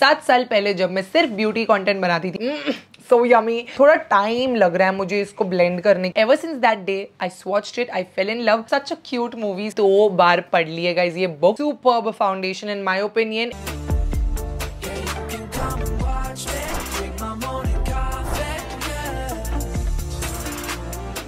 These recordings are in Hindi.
सात साल पहले जब मैं सिर्फ ब्यूटी कंटेंट बनाती थी सो mm, so यमी थोड़ा टाइम लग रहा है मुझे इसको ब्लेंड करने ever since that day I watch it I fell in love such a cute movie दो बार पढ़ लिए गाइज ये book super foundation in my opinion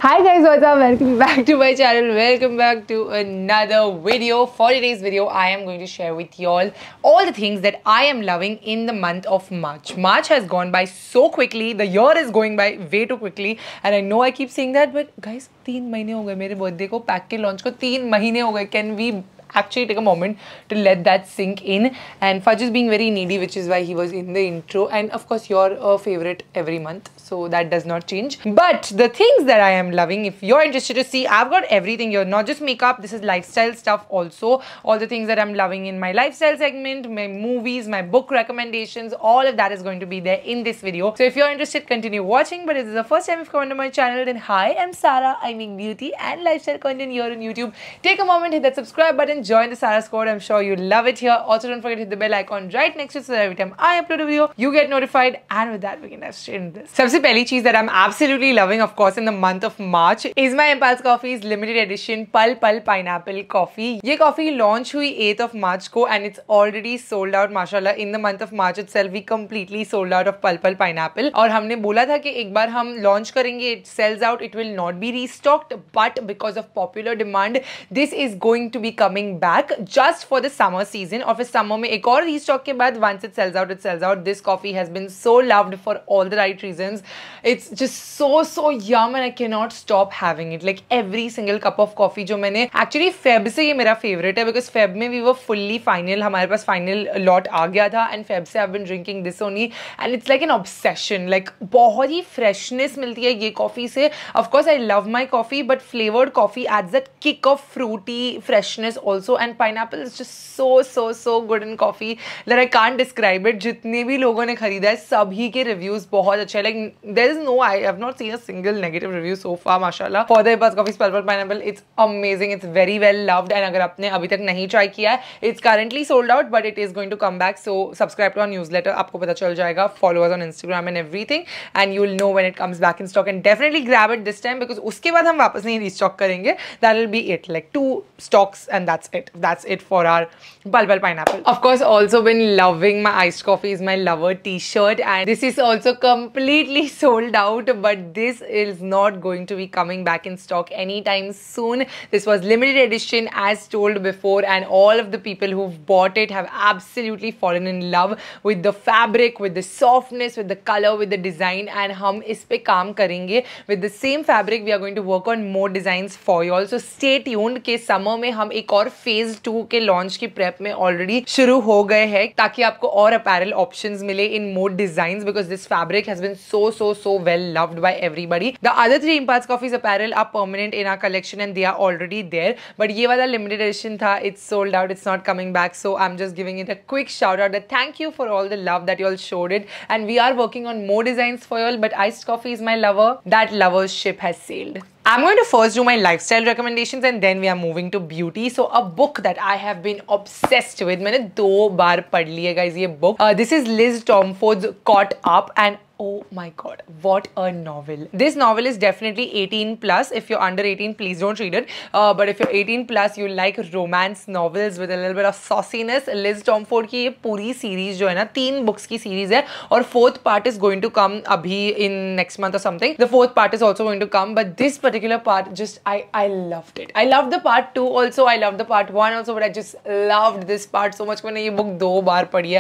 Hi guys, what's up? Welcome back to my channel. Welcome back to another video. For today's video, I am going to share with y'all all the things that I am loving in the month of March. March has gone by so quickly. The year is going by way too quickly. And I know I keep saying that, but guys, तीन महीने हो गए मेरे बर्थडे को pack के लॉन्च को तीन महीने हो गए can actually take a moment to let that sink in and Fudge is being very needy which is why he was in the intro and of course your a favorite every month so that does not change but the things that I am loving if you're interested to see I've got everything here not just makeup this is lifestyle stuff also all the things that I'm loving in my lifestyle segment my movies my book recommendations all of that is going to be there in this video so if you're interested continue watching but if this is the first time you've come to my channel then hi I'm Sarah I make beauty and lifestyle content here on YouTube take a moment hit that subscribe button join the Sarah squad I'm sure you love it here also don't forget to hit the bell icon right next to it so that every time I upload a video you get notified and with that we can dive straight into this. सबसे पहली चीज that I am absolutely loving of course in the month of March is my impulse coffee is limited edition पल पल पाइनएप्पल कॉफी ये कॉफी लॉन्च हुई 8th ऑफ मार्च को and it's already sold out माशाल्लाह in the month of March itself we completely sold out of पल पल पाइनएप्पल और हमने बोला था कि एक बार हम लॉन्च करेंगे it sells out it will not be restocked but because of popular demand this is going to be coming back just for the summer season और फिर समर में एक और रीस्टॉक के बाद once it sells out it sells out this coffee has been so loved for all the right reasons it's just so so yum and I can not stop having it like every single cup of coffee जो मैंने एक्चुअली फेब से ये मेरा फेवरेट है बिकॉज फेब में वी वो फुल्ली फाइनल हमारे पास फाइनल लॉट आ गया था एंड फेब से I been drinking this only and it's like an obsession like बहुत ही फ्रेशनेस मिलती है ये कॉफ़ी से of course I love my coffee but flavoured coffee at the kick of fruity freshness also and pineapple is just so so so good in coffee latte I can't describe it जितने भी लोगों ने खरीदा है सभी के रिव्यूज़ बहुत अच्छे like there is no, I have not seen a single negative review so far, mashallah. For the Buzz Coffee Spellball Pineapple, it's amazing. It's very well loved. And अगर आपने अभी तक nahi ट्राई किया it's currently sold out, but it is going to come back. So subscribe to our newsletter. आपको पता chal जाएगा. Follow us on Instagram and everything, and you'll know when it comes back in stock. And definitely grab it this time because uske बाद हम वापस नहीं restock करेंगे. That will be it. Like two stocks and that's it. That's it for our Bal Pineapple. Of course, also been loving my iced coffee is my lover T-shirt, and this is also completely already sold out but this is not going to be coming back in stock anytime soon. This was limited edition as told before and all of the people who've bought it have absolutely fallen in love with the fabric, with the softness, with the color, with the design and hum is pe kaam karenge. With the same fabric we are going to work on more designs for you all. So stay tuned के समर में हम एक और फेज टू के लॉन्च की प्रेप में ऑलरेडी शुरू हो गए हैं ताकि आपको और अपैरल ऑप्शंस मिले in more design because this fabric has been so so, so well loved by everybody. The other three impulse Coffees apparel are permanent in our collection and they are already there. But ye wala limited edition tha, it's sold out, it's not coming back. So I'm just giving it a quick shout out that thank you for all the love that you all showed it. And we are working on more designs for you all, but Iced Coffee is my lover. That lover's ship has sailed. I'm going to first do my lifestyle recommendations and then we are moving to beauty. So a book that I have been obsessed with. I have read two ली guys book. Uh, this is Liz Tomford's Caught Up and oh my god what a novel this novel is definitely 18 plus if you're under 18 please don't read it uh, but if you're 18 plus you like romance novels with a little bit of sauciness Liz Tomford ki ye puri series jo hai na teen books ki series hai aur fourth part is going to come abhi in next month or something the fourth part is also going to come but this particular part just I, I loved it I loved the part 2 also I loved the part 1 also but I just loved this part so much when I ye book do bar padhi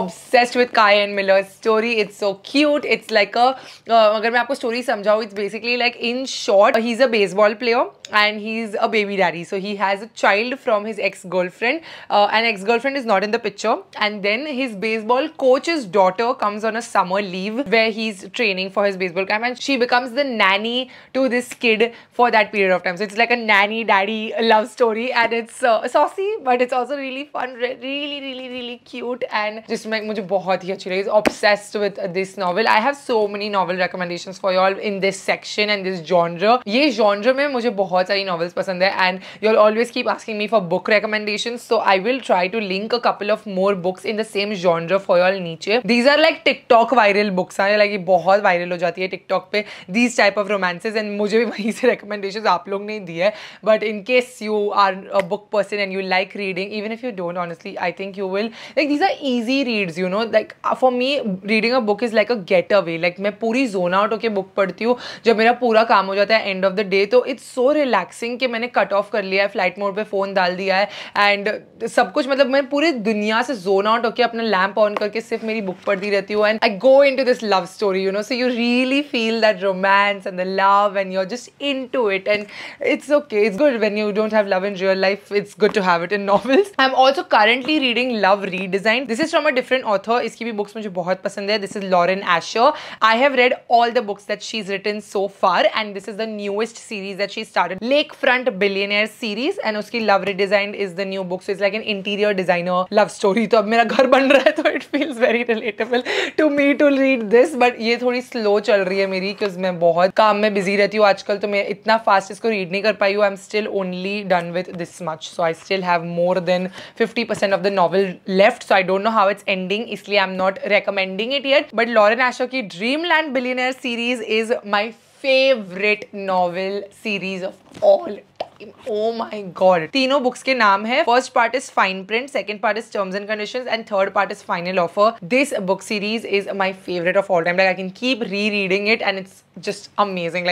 obsessed with Kai and Miller's story it's so cute cute it's like अगर मैं आपको स्टोरी समझाऊँ it's basically like in short he is a baseball player and he's a baby daddy. So he has a child from his ex-girlfriend. Uh, an ex-girlfriend is not in the picture. And then his baseball coach's daughter comes on a summer leave where he's training for his baseball camp and she becomes the nanny to this kid for that period of time. So it's like a nanny daddy love story and it's uh, saucy but it's also really fun, really, really, really cute and just like मुझे बहुत ही अच्छी Obsessed with this novel. I have so many novel recommendations for y'all in this section and this genre. ये genre में मुझे बहुत बहुत सारी नॉवल्स पसंद है and you are always keep asking me for book recommendation so I will try to link a couple of more books in the same genre for your नीचे these are like TikTok viral books हैं लाइक ये बहुत वायरल हो जाती है टिकटॉक पे these type of romances and मुझे भी वहीं से रिकमेंडेशन आप लोग ने दी है but in case you are a book person and you like reading even if you don't honestly I think you will like these are easy reads you know like for me reading a book is like a getaway like मैं पूरी जोन आउट होकर बुक पढ़ती हूँ जब मेरा पूरा काम हो जाता है एंड ऑफ द डे तो इट्स सो रिल रिलैक्सिंग कि मैंने कट ऑफ कर लिया है फ्लाइट मोड पे फ़ोन डाल दिया है एंड सब कुछ मतलब मैं पूरी दुनिया से जोन आउट होकर अपना लैम्प ऑन करके सिर्फ मेरी बुक पढ़ती रहती हूँ and I go in to this love story you know so you really feel that romance and the love and you are just in to it and it's okay it's good when you don't have love in real life it's good to have it in novels I am also currently reading love redesign this is from a different author इसकी भी बुक्स मुझे बहुत पसंद है this is Lauren Asher I have read all the books that she is written so far and this is the newest series that she start lakefront billionaire series and उसकी love redesign is the new book so like an interior designer love story तो अब मेरा घर बन रहा है तो it feels very relatable to me to read this but ये थोड़ी स्लो चल रही है मेरी क्योंकि मैं बहुत काम में बिजी रहती हूँ आजकल तो मैं इतना फास्ट इसको रीड नहीं कर पाई हूँ I am still only done with this much so I still have more than fifty percent of the novel left so I don't know how it's ending इसलिए I am not recommending it yet but Lauren Asher की dreamland billionaire series is my favorite novel series of all books oh के नाम है first part is fine print second part is terms and conditions and third part is final offer this book series is my favourite of all time like I can keep re reading it and it's just amazing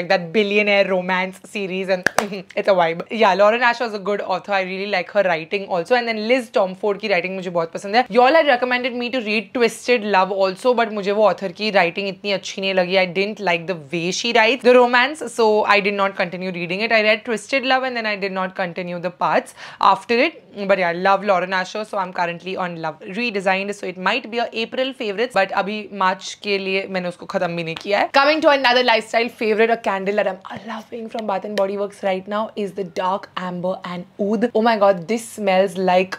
good author I really like her writing also and Liz Tomforde की राइटिंग मुझे बहुत पसंद है you all recommended me to read twisted love also but मुझे वो ऑथर की राइटिंग इतनी अच्छी नहीं लगी I didn't like the way she write the romance so I did not continue reading it I read twisted love and and then I did not continue the parts after it. But yeah, I love Lauren Asher, so I'm currently on Love Redesigned, so it might be a April favorite, but abhi March ke liye maine usko खत्म भी नहीं Coming to another lifestyle favorite, a candle that I'm loving from Bath and Body Works right now is the dark amber and oud. Oh my god, this smells like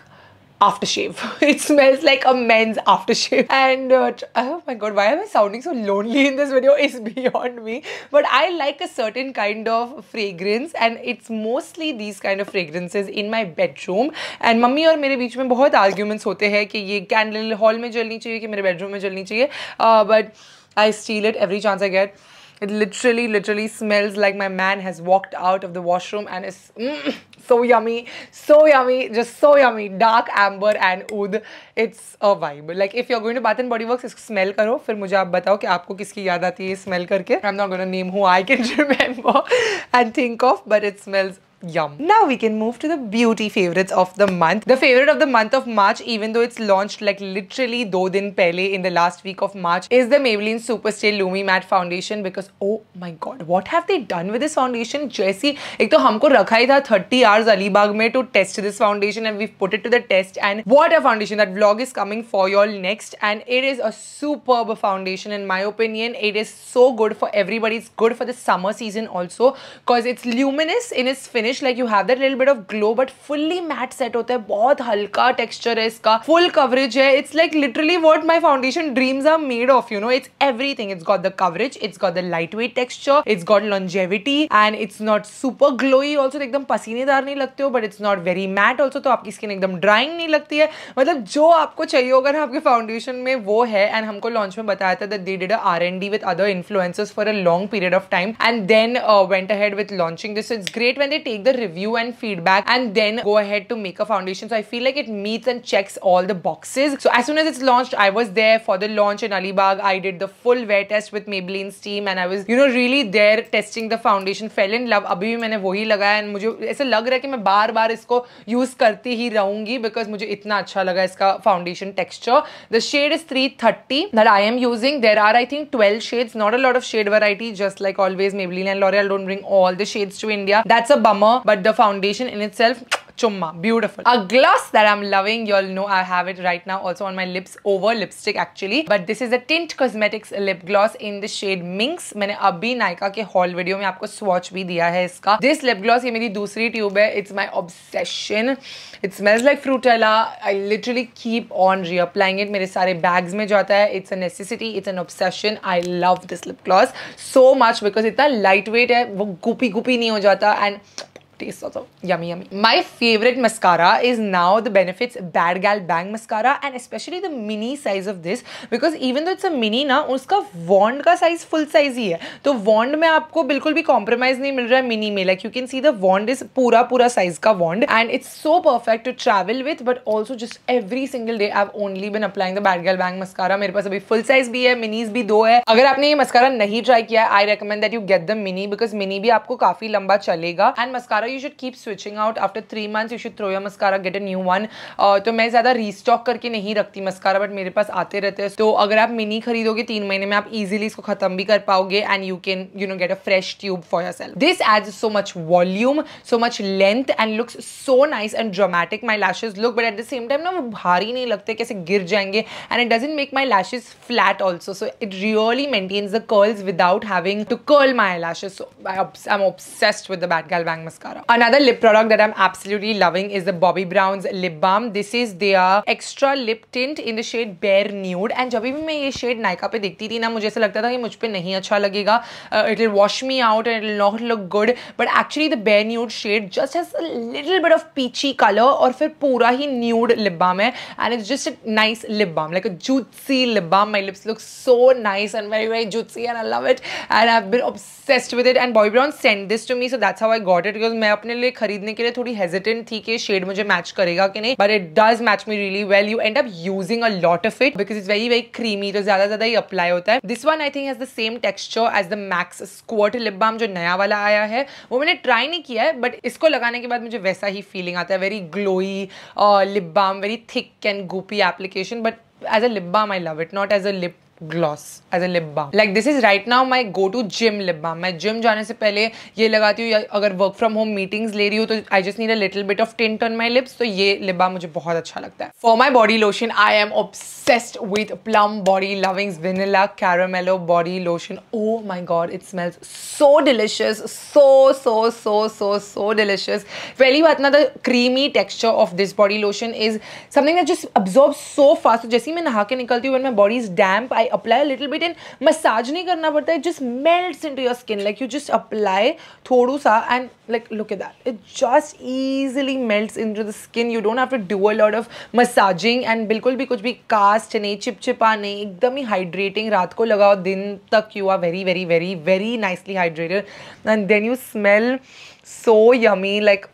aftershave. it smells like a men's aftershave. And uh, oh my god, why am I sounding so lonely in this video? Is beyond me. But I like a certain kind of fragrance and it's mostly these kind of fragrances in my bedroom. And mummy और me, बीच में बहुत arguments होते हैं कि ये candle hall में जलनी चाहिए कि मेरे bedroom में जलनी चाहिए. Uh, but I steal it every chance I get. It literally, literally smells like my man has walked out of the washroom and is mm, so yummy, so yummy, just so yummy. Dark amber and oud. It's a vibe. Like if you're going to Bath and Body Works, smell करो फिर मुझे आप बताओ कि आपको किसकी smell i I'm not gonna name who I can remember and think of, but it smells Yum. Now we can move to the beauty favorites of the month. The favorite of the month of March, even though it's launched like literally do din pehle in the last week of March, is the Maybelline Superstay Lumi Matte Foundation because oh my god, what have they done with this foundation? Jesse, एक तो हमको रखा ही था 30 hours Alibag में to test this foundation and we've put it to the test and what a foundation. That vlog is coming for y'all next and it is a superb foundation in my opinion. It is so good for everybody. It's good for the summer season also because it's luminous in its finish finish like you have that little bit of glow but fully matte set होता है बहुत हल्का टेक्सचर है इसका फुल कवरेज है it's like literally what my foundation dreams are made of you know it's everything it's got the coverage it's got the light weight texture it's got longevity and it's not super glowy also एकदम पसीनेदार नहीं लगते हो but it's not very mat also तो आपकी स्किन एकदम ड्राइंग नहीं लगती है मतलब जो आपको चाहिए होगा ना आपके फाउंडेशन में वो है एंड हमको लॉन्च में बताया था that they did R N D with other influencers for a long period of time and then went ahead with launching this it's great when they take the review and feedback and then go ahead to make a foundation. So I feel like it meets and checks all the boxes. So as soon as it's launched, I was there for the launch in Alibag. I did the full wear test with Maybelline's team and I was, you know, really there testing the foundation. Fell in love. अभी भी मैंने वही लगाया and मुझे ऐसे लग रहा है कि मैं बार बार इसको यूज करती ही रहूंगी बिकॉज मुझे इतना अच्छा लगा इसका foundation texture the shade 330 that I am using. There are I think 12 shades, not a lot of shade variety, just like always Maybelline and L'Oreal don't bring all the shades to India. That's a bummer warmer but the foundation in itself chumma beautiful a gloss that i'm loving you all know i have it right now also on my lips over lipstick actually but this is a tint cosmetics lip gloss in the shade minx maine abhi Nykaa ke haul video mein aapko swatch bhi diya hai iska this lip gloss ye meri dusri tube hai it's my obsession it smells like Fruittella i literally keep on reapplying it mere sare bags mein jata hai it's a necessity it's an obsession i love this lip gloss so much because इतना लाइट वेट है वो goopy गुपी नहीं हो जाता and taste of yummy yummy my favourite mascara is now the Benefit's Bad Gal Bang mascara and specially the mini size of this because even though it's a mini ना उसका वॉन्ड का साइज फुल साइज ही है तो वॉन्ड में आपको बिल्कुल भी कॉम्प्रोमाइज नहीं मिल रहा है मिनी मेला क्यू can see the wand is पूरा पूरा साइज का wand and it's so perfect to travel with but also just every single day I only been applying the Bad Gal Bang mascara मेरे पास अभी फुल साइज भी है मिनीज भी दो है अगर आपने ये मस्कारा नहीं ट्राई किया I recommend that you get the mini because mini भी आपको काफी लंबा चलेगा and mascara you should keep switching out after three months you should throw your mascara get a new one uh, तो मैं ज़्यादा restock करके नहीं रखती mascara but मेरे पास आते रहते हैं तो अगर आप mini खरीदोगे तीन easily इसको खत्म भी कर पाओगे and you can get a fresh tube for yourself this adds so much volume so much length and looks so nice and dramatic my lashes look but at the same time ना वो भारी नहीं लगते कैसे गिर जाएंगे and it doesn't make my lashes flat also so it really maintains the curls without having to curl my eyelashes so I'm obsessed with the bad girl bang mascara product. Another lip product that I'm absolutely loving is the Bobbi Brown's Lip Balm. This is their extra lip tint in the shade Bare Nude. And जब भी मैं ये shade naika पे देखती थी ना मुझे ऐसा लगता था कि uh, It will wash me out and it will not look good. But actually the Bare Nude shade just has a little bit of peachy color and then पूरा ही nude lip balm And it's just a nice lip balm, like a juicy lip balm. My lips look so nice and very very juicy and I love it. And I've been obsessed with it. And Bobbi Brown sent this to me, so that's how I got it because मैं अपने लिए खरीदने के लिए थोड़ी हेजिटेंट थी कि शेड मुझे मैच करेगा कि नहीं but it does match me really well you end up using a lot of it because it's very very creamy तो ज्यादा ज्यादा ही अप्लाई होता है this one I think has the same texture as the max squat lip balm जो नया वाला आया है वो मैंने ट्राई नहीं किया है बट इसको लगाने के बाद मुझे वैसा ही फीलिंग आता है very glowy lip balm very thick and goopy application but as a lip balm I love it not as a lip gloss as a lip balm like this is right now my go to gym lip balm मैं जिम जाने से पहले ये लगाती हूँ या अगर वर्क फ्रॉम होम मीटिंग्स ले रही हूँ तो I just need a little bit of tint on my lips तो ये लिप बाम मुझे बहुत अच्छा लगता है for my body lotion I am obsessed with Plum body lovings vanilla caramello body lotion oh my god it smells so delicious so so so so so delicious पहली बात ना the creamy texture of this body lotion is something just absorb so fast जैसे ही मैं नहा के निकलती हूँ when my body is damp I I apply little bit and massage नहीं करना पड़ता है just melt into your skin like you just apply थोड़ू सा and like look at that it just easily melts into the skin you don't have to do a lot of massaging and बिल्कुल भी कुछ भी कास्ट नहीं चिपचिपा नहीं एकदम ही हाइड्रेटिंग रात को लगाओ दिन तक you are very very very very nicely hydrated and then you smell so yummy like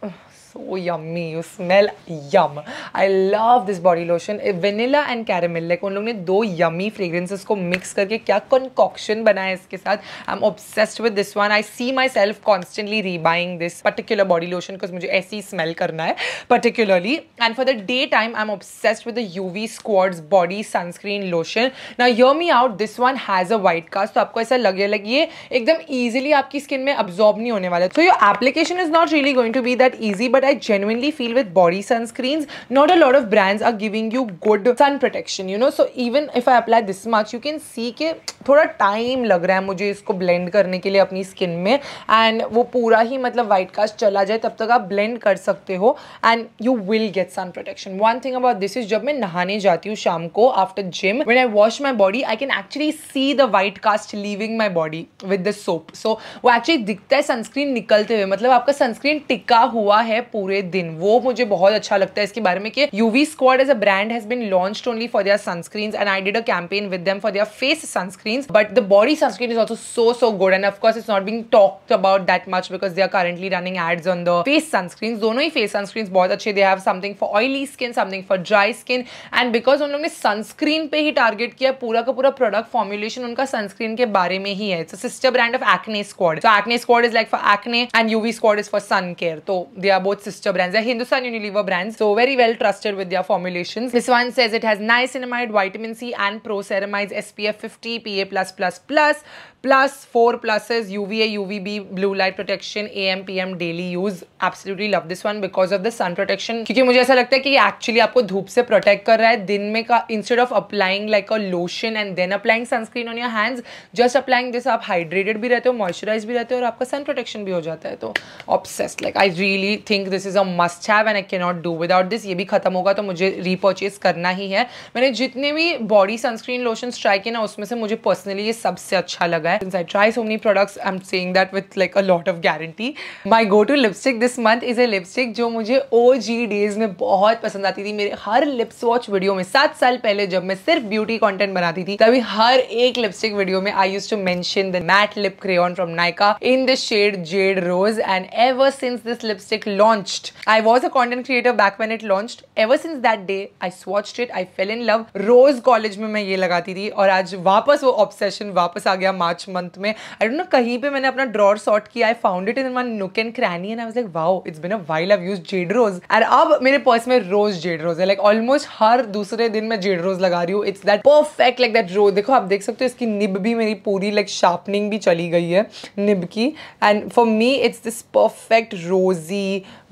so yummy you smell yum I love this body lotion vanilla and caramel like un log ne do yummy fragrances ko mix karke kya concoction banaya hai iske sath I'm obsessed with this one I see myself constantly rebuying this particular body lotion because mujhe ऐसी smell karna hai particularly and for the day time I'm obsessed with the UV Squads body sunscreen lotion now hear me out this one has a white cast so aapko aisa लगे like ye ekdam easily aapki skin mein absorb nahi hone wala so your application is not really going to be that easy but what I genuinely feel with body sunscreens, not a lot of brands are giving you good sun protection, you know. So even if I apply this much, you can see कि थोड़ा टाइम लग रहा है मुझे इसको ब्लेंड करने के लिए अपनी स्किन में एंड वो पूरा ही मतलब वाइट कास्ट चला जाए तब तक आप ब्लेंड कर सकते हो and you will get sun protection one thing about this is जब मैं नहाने जाती हूँ शाम को after gym when I wash my body I can actually see the white cast leaving my body with the soap so वो एक्चुअली दिखता है सनस्क्रीन निकलते हुए मतलब आपका सनस्क्रीन टिका हुआ है पूरे दिन वो मुझे बहुत अच्छा लगता है इसके बारे में कि UV squad as a brand has been launched only for their sunscreens and I did a campaign with them for their face sunscreens but the body sunscreen is also so so good and of course it's not being talked about that much because they are currently running ads on the face sunscreen दोनों ही फेस सनस्क्रीन बहुत अच्छे they have something for oily skin something for dry skin and because उन लोग ने सनस्क्रीन पे ही टारगेट किया पूरा का पूरा प्रोडक्ट फॉर्मुलेशन उनका सनस्क्रीन के बारे में ही है it's sister brand of acne squad so acne squad is like for acne and UV squad is for sun care तो they are both sister brands. They're Hindustan Unilever brands, so very well trusted with their formulations. This one says it has niacinamide, vitamin C, and proceramides, SPF 50, PA+++, plus four pluses, UVA, UVB, blue light protection, AM, PM, daily use. Absolutely love this one because of the sun protection. Because I feel like this actually protects you from the sun. Instead of applying like a lotion and then applying sunscreen on your hands, just applying this, you on your hands just applying this आप हाइड्रेटेड भी रहते हो मॉइस्चराइज भी रहते this is a must have and I can cannot do without this ये भी खत्म होगा तो मुझे रीपर्चेज करना ही है मैंने जितने भी बॉडी सनस्क्रीन लोशन ट्राई किए ना उसमें से मुझे पर्सनली ये सबसे अच्छा लगा है I try so many products I am saying that with like a lot of guarantee my go to lipstick this month is a lipstick जो मुझे ओ डेज में बहुत पसंद आती थी मेरे हर लिप्स वॉच वीडियो में सात साल पहले जब मैं सिर्फ ब्यूटी कॉन्टेंट बनाती थी तभी हर एक लिपस्टिक वीडियो में I use to mention the matte lip crayon from Nykaa in the shade Jade Rose and ever since this lipstick launch launched. I was a content creator back when it launched. Ever since that day, I swatched it. I fell in love. Rose college में मैं ये लगाती थी और आज वापस वो obsession वापस आ गया March month में आई don't know कहीं पे मैंने अपना drawer sort किया I found it in my nook and cranny and I was like, wow, it's been a while. I've used Jade Rose. And अब मेरे पर्स में रोज जेड रोज है लाइक like, ऑलमोस्ट हर दूसरे दिन मैं जेड रोज लगा रही हूँ it's that perfect like that rose देखो आप देख सकते हो इसकी निब भी मेरी पूरी लाइक like, शार्पनिंग भी चली गई है निब की and for me it's this perfect रोजी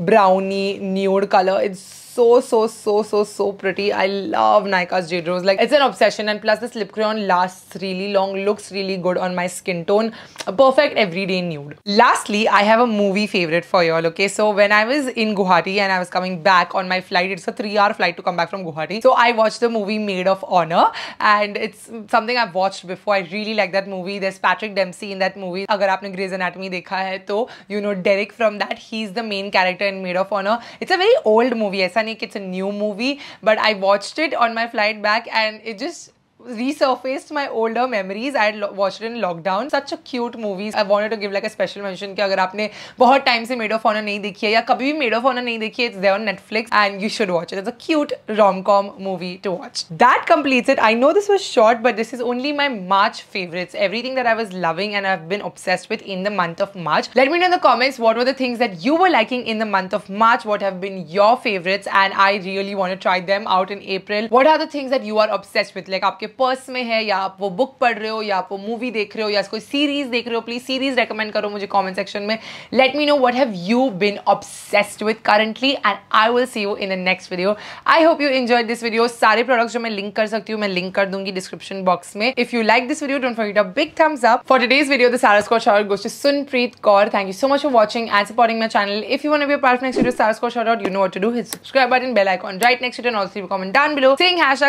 Brownie nude color. It's so, so, so, so, so pretty. I love Nika's Jade Rose. Like, it's an obsession. And plus, this lip crayon lasts really long, looks really good on my skin tone. A perfect everyday nude. Lastly, I have a movie favorite for y'all, okay? So, when I was in Guwahati and I was coming back on my flight, it's a three-hour flight to come back from Guwahati. So, I watched the movie Maid of Honor. And it's something I've watched before. I really like that movie. There's Patrick Dempsey in that movie. Agar aapne Grey's Anatomy dekha hai, to, you know, Derek from that, he's the main character in Maid of Honor. It's a very old movie. Aisa it's a new movie, but I watched it on my flight back and it just resurfaced my older memories. I had watched it in lockdown. Such a cute movie. I wanted to give like a special mention कि if you haven't seen Made of Honor नहीं देखी है या कभी भी Maid of Honor नहीं देखी it's there on Netflix and you should watch it. It's a cute rom-com movie to watch. That completes it. I know this was short, but this is only my March favorites. Everything that I was loving and I've been obsessed with in the month of March. Let me know in the comments what were the things that you were liking in the month of March. What have been your favorites? And I really want to try them out in April. What are the things that you are obsessed with? Like purse में है या आप वो बुक पढ़ रहे हो या आप वो मूवी देख रहे हो या कोई सीरीज देख रहे हो प्लीज सीरीज रेकमेंड करो मुझे कमेंट सेक्शन में let me know what have you been obsessed with currently and I will see you in the next video I hope you enjoy this video सारे प्रोडक्ट्स जो मैं लिंक कर सकती हूँ मैं लिंक कर दूंगी डिस्क्रिप्शन बॉक्स में if you like this video don't forget a big thumbs up for today's video the सारा score short goes to Sunpreet Kaur thank you so much for watching and supporting my channel if you wanna be part next video सारा score short you know what to do hit subscribe button bell icon right next to it and also leave a comment down and chance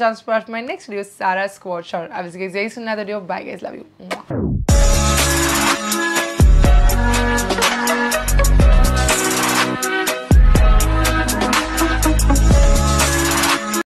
hashtag next video, Sarah Squad Short. I will see you guys in another video. Bye guys, love you.